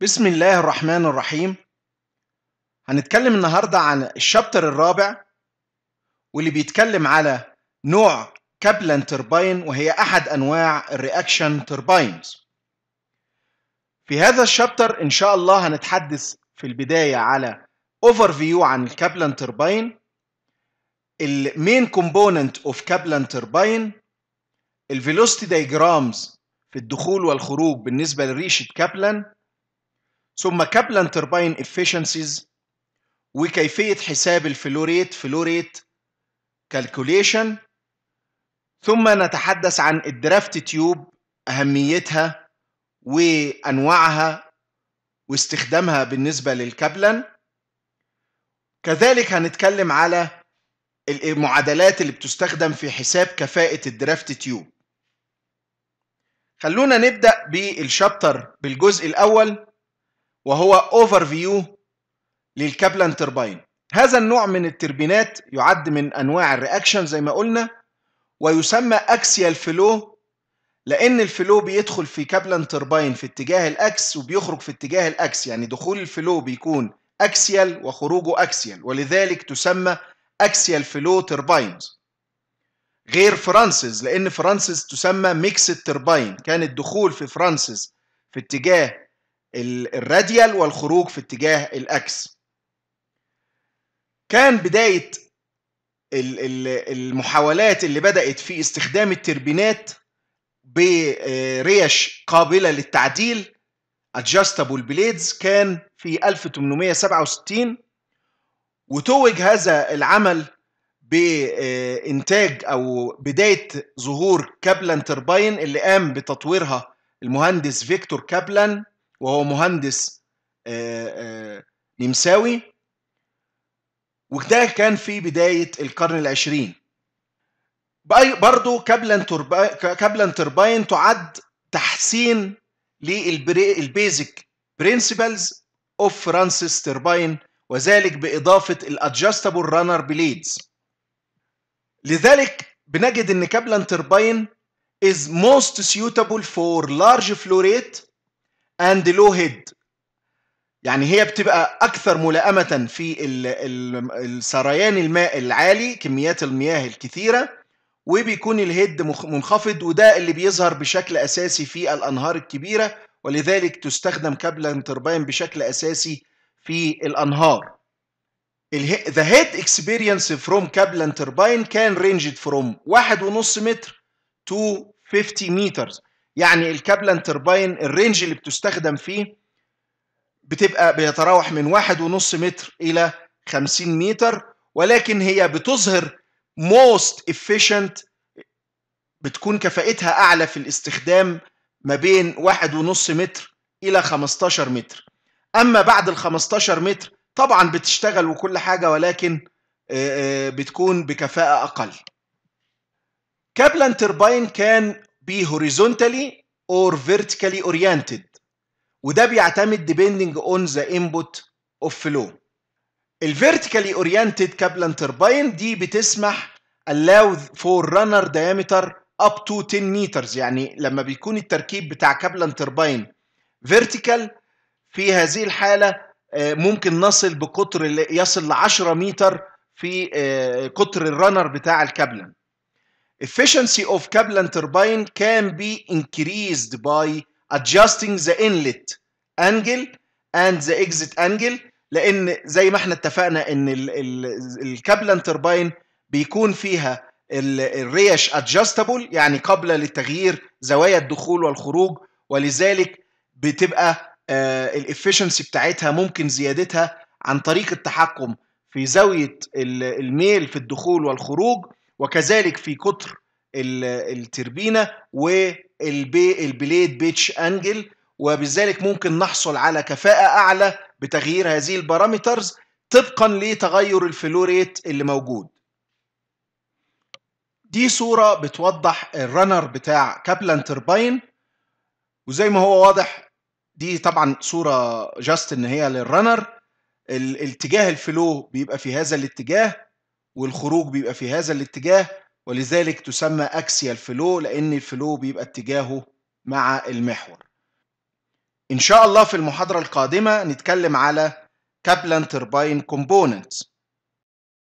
بسم الله الرحمن الرحيم هنتكلم النهاردة عن الشابتر الرابع واللي بيتكلم على نوع كابلان تربين وهي أحد أنواع الرياكشن تربينز في هذا الشابتر إن شاء الله هنتحدث في البداية على اوفر فيو عن الكابلان تربين المين كومبوننت اوف كابلان تربين الفيلوستي دايجرامز في الدخول والخروج بالنسبة لريشة كابلان ثم كابلان تربين افشنسيز وكيفية حساب الفلوريت فلوريت كالكوليشن ثم نتحدث عن الدرافت تيوب أهميتها وأنواعها واستخدامها بالنسبة للكابلان كذلك هنتكلم على المعادلات اللي بتستخدم في حساب كفاءة الدرافت تيوب خلونا نبدأ بالشابتر بالجزء الأول وهو اوفر فيو للكابلان تربين هذا النوع من التربينات يعد من انواع الرياكشن زي ما قلنا ويسمى اكسيال فلو لان الفلو بيدخل في كابلان تربين في اتجاه الاكس وبيخرج في اتجاه الاكس يعني دخول الفلو بيكون اكسيال وخروجه اكسيال ولذلك تسمى اكسيال فلو تربينز غير فرانسيس لان فرانسيس تسمى ميكس تربين كان الدخول في فرانسيس في اتجاه الراديال والخروج في اتجاه الاكس كان بدايه المحاولات اللي بدات في استخدام التربينات بريش قابله للتعديل adjustable blades كان في 1867 وتوج هذا العمل بإنتاج أو بداية ظهور كابلان ترباين اللي قام بتطويرها المهندس فيكتور كابلان وهو مهندس آه، آه، نمساوي وده كان في بداية القرن العشرين برضو كابلان ترباين, كابلان ترباين تعد تحسين للبيزك برينسيبلز اوف فرانسيس ترباين وذلك بإضافة الادجستبل رانر بليدز لذلك بنجد ان كابلان ترباين is most suitable for large flow rate اند لو هيد يعني هي بتبقى اكثر ملائمه في السريان الماء العالي كميات المياه الكثيره وبيكون الهيد منخفض وده اللي بيظهر بشكل اساسي في الانهار الكبيره ولذلك تستخدم كابل تربين بشكل اساسي في الانهار The head experience from Kaplan turbine can range from 1.5 متر to 50 meters يعني الكابلان ترباين الرينج اللي بتستخدم فيه بتبقى بيتراوح من واحد ونص متر إلى 50 متر ولكن هي بتظهر most efficient بتكون كفائتها أعلى في الاستخدام ما بين واحد ونص متر إلى 15 متر أما بعد ال 15 متر طبعا بتشتغل وكل حاجة ولكن آه، آه، بتكون بكفاءة أقل كابلان ترباين كان بي horizontally or vertically oriented وده بيعتمد ديبيندنج اون ذا انبوت اوف فلو الفيرتيكالي اورينتد كابلان ترباين دي بتسمح allow for runner diameter up to 10 meters يعني لما بيكون التركيب بتاع كابلان ترباين فيرتيكال في هذه الحالة آه، ممكن نصل بقطر يصل ل 10 متر في آه، قطر الرنر بتاع الكابلان Efficiency of Kaplan turbine can be increased by adjusting the inlet angle and the exit angle لان زي ما احنا اتفقنا ان الكابلان ترباين بيكون فيها الريش ادجستبل يعني قابله للتغيير زوايا الدخول والخروج ولذلك بتبقى آه، الافشنسي بتاعتها ممكن زيادتها عن طريق التحكم في زاويه الميل في الدخول والخروج وكذلك في قطر التربينة والبليد بيتش أنجل وبذلك ممكن نحصل على كفاءة أعلى بتغيير هذه البارامترز طبقا لتغير الفلوريت اللي موجود دي صورة بتوضح الرنر بتاع كابلان تربين وزي ما هو واضح دي طبعا صورة جاست ان هي للرنر الاتجاه الفلو بيبقى في هذا الاتجاه والخروج بيبقى في هذا الاتجاه ولذلك تسمى اكسيال فلو لان الفلو بيبقى اتجاهه مع المحور ان شاء الله في المحاضره القادمه نتكلم على كابلان تيرباين كومبوننتس